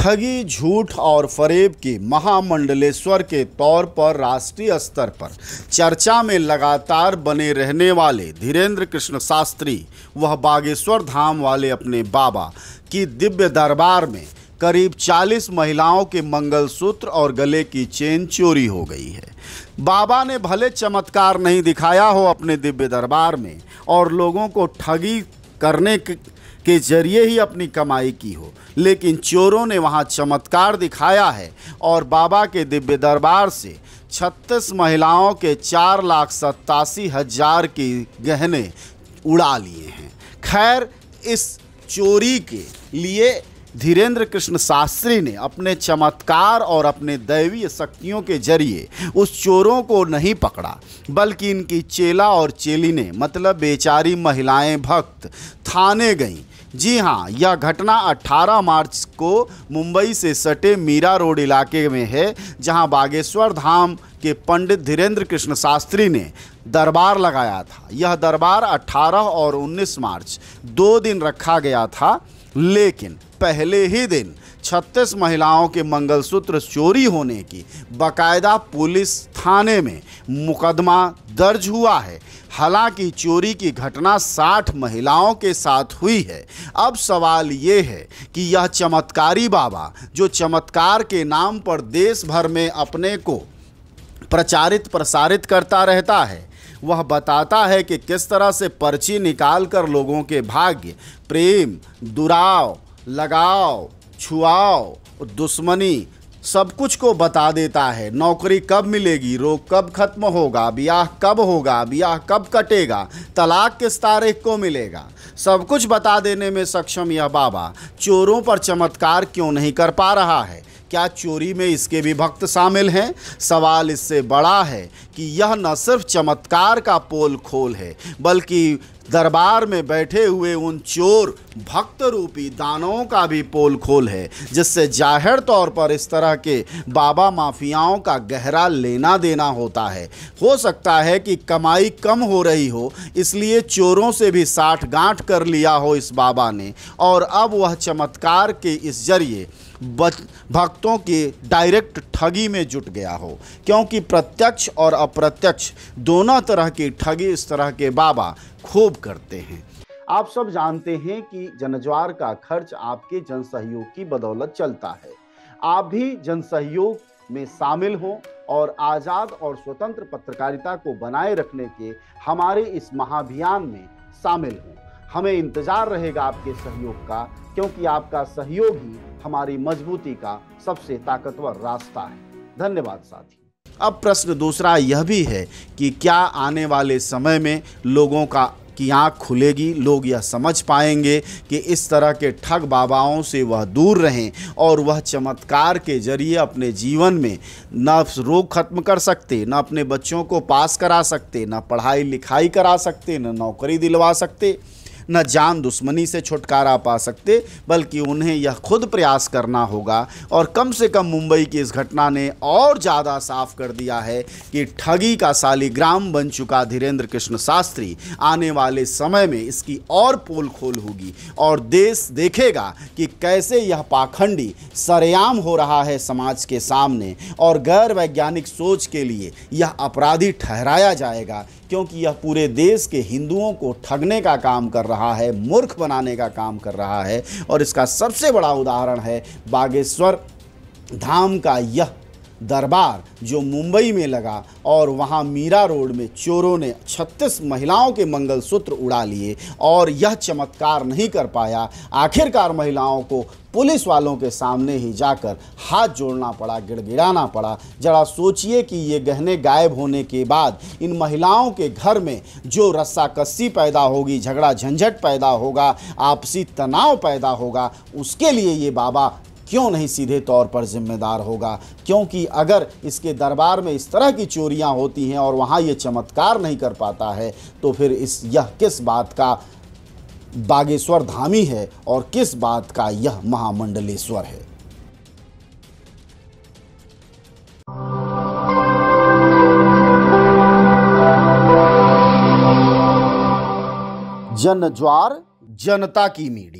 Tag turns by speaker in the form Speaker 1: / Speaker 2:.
Speaker 1: ठगी झूठ और फरेब की महामंडलेश्वर के तौर पर राष्ट्रीय स्तर पर चर्चा में लगातार बने रहने वाले धीरेन्द्र कृष्ण शास्त्री वह बागेश्वर धाम वाले अपने बाबा की दिव्य दरबार में करीब 40 महिलाओं के मंगलसूत्र और गले की चेन चोरी हो गई है बाबा ने भले चमत्कार नहीं दिखाया हो अपने दिव्य दरबार में और लोगों को ठगी करने के जरिए ही अपनी कमाई की हो लेकिन चोरों ने वहाँ चमत्कार दिखाया है और बाबा के दिव्य दरबार से छत्तीस महिलाओं के चार लाख सत्तासी हजार के गहने उड़ा लिए हैं खैर इस चोरी के लिए धीरेन्द्र कृष्ण शास्त्री ने अपने चमत्कार और अपने दैवीय शक्तियों के जरिए उस चोरों को नहीं पकड़ा बल्कि इनकी चेला और चेली ने मतलब बेचारी महिलाएं भक्त थाने गईं जी हाँ यह घटना 18 मार्च को मुंबई से सटे मीरा रोड इलाके में है जहां बागेश्वर धाम के पंडित धीरेन्द्र कृष्ण शास्त्री ने दरबार लगाया था यह दरबार 18 और 19 मार्च दो दिन रखा गया था लेकिन पहले ही दिन 36 महिलाओं के मंगलसूत्र चोरी होने की बकायदा पुलिस थाने में मुकदमा दर्ज हुआ है हालांकि चोरी की घटना 60 महिलाओं के साथ हुई है अब सवाल ये है कि यह चमत्कारी बाबा जो चमत्कार के नाम पर देश भर में अपने को प्रचारित प्रसारित करता रहता है वह बताता है कि किस तरह से पर्ची निकाल कर लोगों के भाग्य प्रेम दुराव लगाव छुआव दुश्मनी सब कुछ को बता देता है नौकरी कब मिलेगी रोग कब खत्म होगा ब्याह कब होगा ब्याह कब कटेगा तलाक किस तारीख को मिलेगा सब कुछ बता देने में सक्षम यह बाबा चोरों पर चमत्कार क्यों नहीं कर पा रहा है क्या चोरी में इसके भी भक्त शामिल हैं सवाल इससे बड़ा है कि यह न सिर्फ चमत्कार का पोल खोल है बल्कि दरबार में बैठे हुए उन चोर भक्त रूपी दानों का भी पोल खोल है जिससे जाहिर तौर पर इस तरह के बाबा माफियाओं का गहरा लेना देना होता है हो सकता है कि कमाई कम हो रही हो इसलिए चोरों से भी साठ गांठ कर लिया हो इस बाबा ने और अब वह चमत्कार के इस जरिए भक्तों की डायरेक्ट ठगी में जुट गया हो क्योंकि प्रत्यक्ष और अप्रत्यक्ष दोनों तरह की ठगी इस तरह के बाबा खूब करते हैं आप सब जानते हैं कि जनज्वार का खर्च आपके जन सहयोग की बदौलत चलता है आप भी जन सहयोग में शामिल हों और आज़ाद और स्वतंत्र पत्रकारिता को बनाए रखने के हमारे इस महाभियान में शामिल हों हमें इंतज़ार रहेगा आपके सहयोग का क्योंकि आपका सहयोग ही हमारी मजबूती का सबसे ताकतवर रास्ता है धन्यवाद साथी अब प्रश्न दूसरा यह भी है कि क्या आने वाले समय में लोगों का कि आँख खुलेगी लोग यह समझ पाएंगे कि इस तरह के ठग बाबाओं से वह दूर रहें और वह चमत्कार के जरिए अपने जीवन में न रोग खत्म कर सकते न अपने बच्चों को पास करा सकते न पढ़ाई लिखाई करा सकते न नौकरी दिलवा सकते न जान दुश्मनी से छुटकारा पा सकते बल्कि उन्हें यह खुद प्रयास करना होगा और कम से कम मुंबई की इस घटना ने और ज़्यादा साफ कर दिया है कि ठगी का सालिग्राम बन चुका धीरेन्द्र कृष्ण शास्त्री आने वाले समय में इसकी और पोल खोल होगी और देश देखेगा कि कैसे यह पाखंडी सरेआम हो रहा है समाज के सामने और गैर वैज्ञानिक सोच के लिए यह अपराधी ठहराया जाएगा क्योंकि यह पूरे देश के हिंदुओं को ठगने का काम कर रहा रहा है मूर्ख बनाने का काम कर रहा है और इसका सबसे बड़ा उदाहरण है बागेश्वर धाम का यह दरबार जो मुंबई में लगा और वहां मीरा रोड में चोरों ने 36 महिलाओं के मंगलसूत्र उड़ा लिए और यह चमत्कार नहीं कर पाया आखिरकार महिलाओं को पुलिस वालों के सामने ही जाकर हाथ जोड़ना पड़ा गिड़गिड़ाना पड़ा जरा सोचिए कि ये गहने गायब होने के बाद इन महिलाओं के घर में जो रस्साकस्सी पैदा होगी झगड़ा झंझट पैदा होगा आपसी तनाव पैदा होगा उसके लिए ये बाबा क्यों नहीं सीधे तौर पर जिम्मेदार होगा क्योंकि अगर इसके दरबार में इस तरह की चोरियां होती हैं और वहां ये चमत्कार नहीं कर पाता है तो फिर इस यह किस बात का बागेश्वर धामी है और किस बात का यह महामंडलेश्वर है जन ज्वार जनता की मीडिया